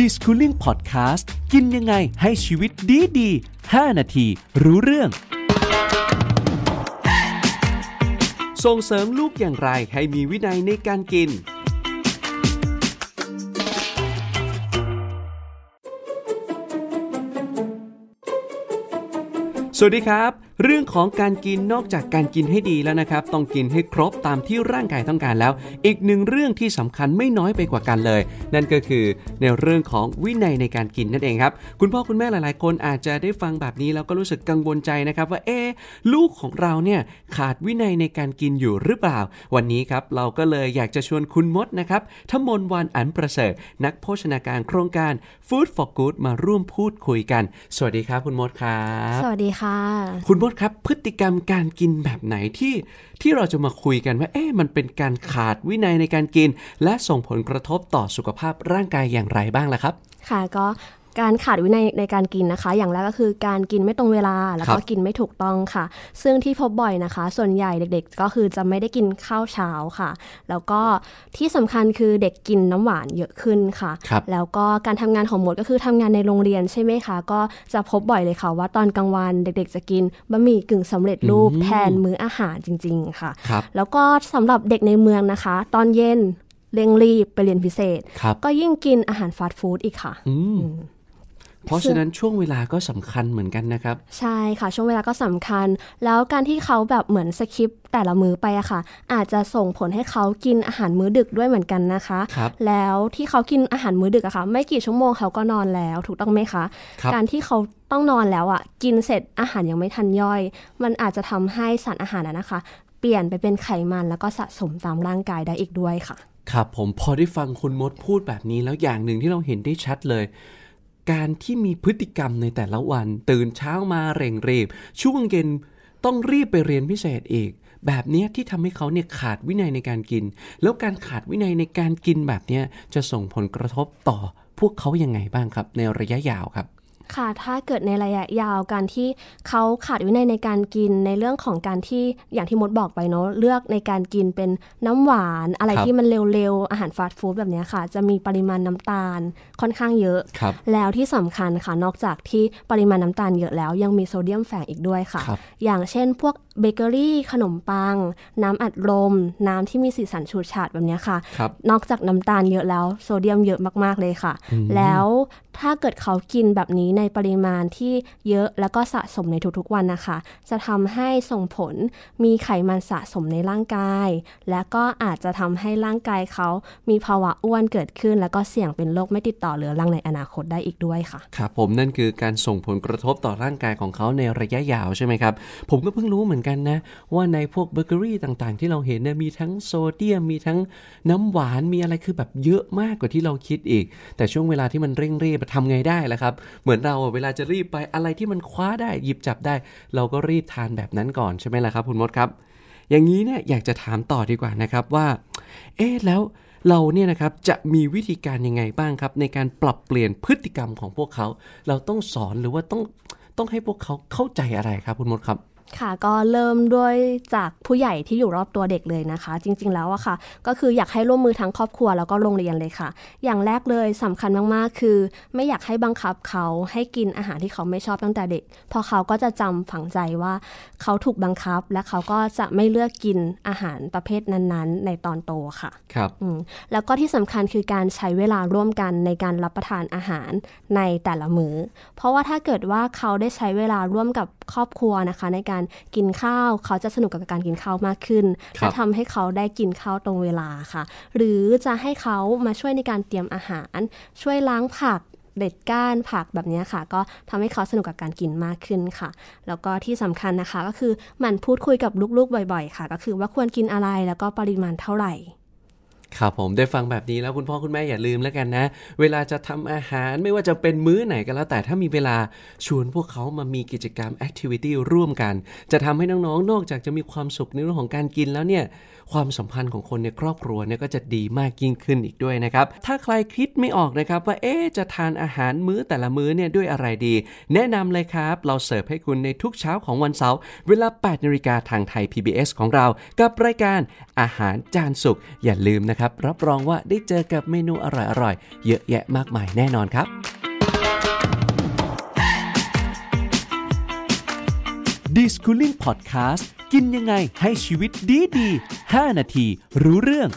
ดีสคูลิ่งพอดแคสต์กินยังไงให้ชีวิตดีดี5นาที รู้เรื่อง ส่งเสริมลูกอย่างไรให้มีวินัยในการกิน สวัสดีครับเรื่องของการกินนอกจากการกินให้ดีแล้วนะครับ ต้องกินให้ครบตามที่ร่างกายต้องการแล้ว อีกหนึ่งเรื่องที่สำคัญไม่น้อยไปกว่ากันเลย นั่นก็คือในเรื่องของวินัยในการกินนั่นเองครับ คุณพ่อคุณแม่หลายๆ คนอาจจะได้ฟังแบบนี้แล้วก็รู้สึกกังวลใจนะครับ ว่าเอ๊ลูกของเราเนี่ยขาดวินัยในการกินอยู่หรือเปล่า วันนี้ครับ เราก็เลยอยากจะชวนคุณมดนะครับทมนวันอันประเสริฐ นักโภชนาการโครงการ Food for Good มาร่วมพูดคุยกันสวัสดีครับคุณมดครับสวัสดีค่ะคุณมดครับ พฤติกรรมการกินแบบไหนที่ ที่เราจะมาคุยกันว่าเอ๊ะมันเป็นการขาดวินัยในการกิน และส่งผลกระทบต่อสุขภาพร่างกายอย่างไรบ้างล่ะครับ ค่ะก็การขาดวินัยในการกินนะคะ อย่างแรกก็คือการกินไม่ตรงเวลา แล้วก็กินไม่ถูกต้องค่ะ ซึ่งที่พบบ่อยนะคะ ส่วนใหญ่เด็ก ๆ ก็คือจะไม่ได้กินข้าวเช้าค่ะ แล้วก็ที่สำคัญคือเด็กกินน้ำหวานเยอะขึ้นค่ะคแล้วก็การทำงานของหมดก็คือทำงานในโรงเรียนใช่ไหมคะ ก็จะพบบ่อยเลยค่ะว่าตอนกลางวันเด็กๆจะกินบะหมี่กึ่งสำเร็จรูปแทนมื้ออาหารจริง ๆ ค่ะคแล้วก็สำหรับเด็กในเมืองนะคะ ตอนเย็นเร่งรีบไปเรียนพิเศษก็ยิ่งกินอาหารฟาสต์ฟู้ดอีกค่ะเพราะฉะนั้นช่วงเวลาก็สำคัญเหมือนกันนะครับใช่ค่ะช่วงเวลาก็สำคัญ แล้วการที่เขาแบบเหมือนสคิปแต่ละมื้อไปอะค่ะ อาจจะส่งผลให้เขากินอาหารมื้อดึกด้วยเหมือนกันนะคะคแล้วที่เขากินอาหารมื้อดึกอะค่ะ ไม่กี่ชั่วโมงเขาก็นอนแล้ว ถูกต้องไหมคะคการที่เขาต้องนอนแล้วอะกินเสร็จอาหารยังไม่ทันย่อย มันอาจจะทำให้สารอาหารอะนะคะ เปลี่ยนไปเป็นไขมันแล้วก็สะสมตามร่างกายได้อีกด้วยค่ะครับผมพอได้ฟังคุณมดพูดแบบนี้แล้วอย่างหนึ่งที่เราเห็นได้ชัดเลยการที่มีพฤติกรรมในแต่ละวัน ตื่นเช้ามา เร่งเรีบช่วงเย็นต้องรีบไปเรียนพิเศษอีกแบบนี้ที่ทำให้เขาเนี่ยขาดวินัยในการกิน แล้วการขาดวินัยในการกินแบบนี้จะส่งผลกระทบต่อพวกเขายังไงบ้างครับในระยะยาวครับค่ะถ้าเกิดในระยะยาวการที่เขาขาดวินัยในการกินในเรื่องของการที่อย่างที่มดบอกไปเนาะเลือกในการกินเป็นน้ำหวาน อะไรที่มันเร็ว ๆ อาหารฟาสต์ฟู้ดแบบนี้ค่ะ จะมีปริมาณน้ำตาลค่อนข้างเยอะ แล้วที่สำคัญค่ะนอกจากที่ปริมาณน้ำตาลเยอะแล้วยังมีโซเดียมแฝงอีกด้วยค่ะ อย่างเช่นพวกเบเกอรี่ ขนมปัง น้ำอัดลมน้ำที่มีสีสันฉูดฉาดแบบนี้ค่ะคนอกจากน้ำตาลเยอะแล้ว โซเดียมเยอะมากๆเลยค่ะ แล้วถ้าเกิดเขากินแบบนี้ในปริมาณที่เยอะแล้วก็สะสมในทุกๆ วันนะคะ จะทำให้ส่งผลมีไขมันสะสมในร่างกาย และก็อาจจะทำให้ร่างกายเขามีภาวะอ้วนเกิดขึ้น แล้วก็เสี่ยงเป็นโรคไม่ติดต่อเหลือรังในอนาคตได้อีกด้วยค่ะครับผมนั่นคือการส่งผลกระทบต่อร่างกายของเขาในระยะยาวใช่ไหมครับผมก็เพิ่งรู้เหมือนกันนะว่าในพวกเบเกอรี่ต่างๆ ที่เราเห็นเนี่ยมีทั้งโซเดียมมีทั้งน้ำหวานมีอะไรคือแบบเยอะมากกว่าที่เราคิดอีก แต่ช่วงเวลาที่มันเร่งรีบทำไงได้ล่ะครับเหมือนเราเวลาจะรีบไปอะไรที่มันคว้าได้ หยิบจับได้ เราก็รีบทานแบบนั้นก่อนใช่ไหมล่ะครับ คุณมดครับ อย่างนี้เนี่ยอยากจะถามต่อดีกว่านะครับว่าเอ๊ะแล้วเราเนี่ยนะครับจะมีวิธีการยังไงบ้างครับ ในการปรับเปลี่ยนพฤติกรรมของพวกเขาเราต้องสอนหรือว่าต้องต้องให้พวกเขาเข้าใจอะไรครับ คุณมดครับค่ะก็เริ่มด้วยจากผู้ใหญ่ที่อยู่รอบตัวเด็กเลยนะคะ จริงๆแล้วอะค่ะ ก็คืออยากให้ร่วมมือทั้งครอบครัวแล้วก็โรงเรียนเลยค่ะ อย่างแรกเลยสำคัญมากๆคือไม่อยากให้บังคับเขาให้กินอาหารที่เขาไม่ชอบตั้งแต่เด็กเพราะเขาก็จะจำฝังใจว่า เขาถูกบังคับ และเขาก็จะไม่เลือกกินอาหารประเภทนั้นๆ ในตอนโตค่ะครับแล้วก็ที่สำคัญคือการใช้เวลาร่วมกันในการรับประทานอาหารในแต่ละมือ้อเพราะว่าถ้าเกิดว่าเขาได้ใช้เวลาร่วมกับครอบครัวนะคะในการกินข้าวเขาจะสนุกกับการกินข้าวมากขึ้นและทำให้เขาได้กินข้าวตรงเวลาค่ะ หรือจะให้เขามาช่วยในการเตรียมอาหาร ช่วยล้างผักเด็ดก้านผักแบบนี้ค่ะ ก็ทำให้เขาสนุกกับการกินมากขึ้นค่ะ แล้วก็ที่สำคัญนะคะก็คือหมั่นพูดคุยกับลูกๆ บ่อยๆค่ะ ก็คือว่าควรกินอะไรแล้วก็ปริมาณเท่าไหร่ครับผมได้ฟังแบบนี้แล้วคุณพ่อคุณแม่อย่าลืมแล้วกันนะ เวลาจะทำอาหารไม่ว่าจะเป็นมื้อไหนก็นแล้ว แต่ถ้ามีเวลาชวนพวกเขามามีกิจกรรมแอคทิวิตี้ร่วมกัน จะทำให้น้อง ๆ นอกจากจะมีความสุขในเรื่องของการกินแล้วเนี่ยความสัมพันธ์ของคนในครอบครัวเนี่ยก็จะดีมากยิ่งขึ้นอีกด้วยนะครับ ถ้าใครคิดไม่ออกนะครับว่าเอ๊จะทานอาหารมื้อแต่ละมื้อเนี่ยด้วยอะไรดี แนะนำเลยครับเราเสิร์ฟให้คุณในทุกเช้าของวันเสาร์ เวลา8นาฬิกาทางไทย PBS ของเรา กับรายการอาหารจานสุกอย่าลืมนะครับครับรับรองว่าได้เจอกับเมนูอร่อยๆ เยอะแยะมากมายแน่นอนครับดิสคูลิ่งพอดแคสต์กินยังไงให้ชีวิตดีดี5นาที รู้เรื่อง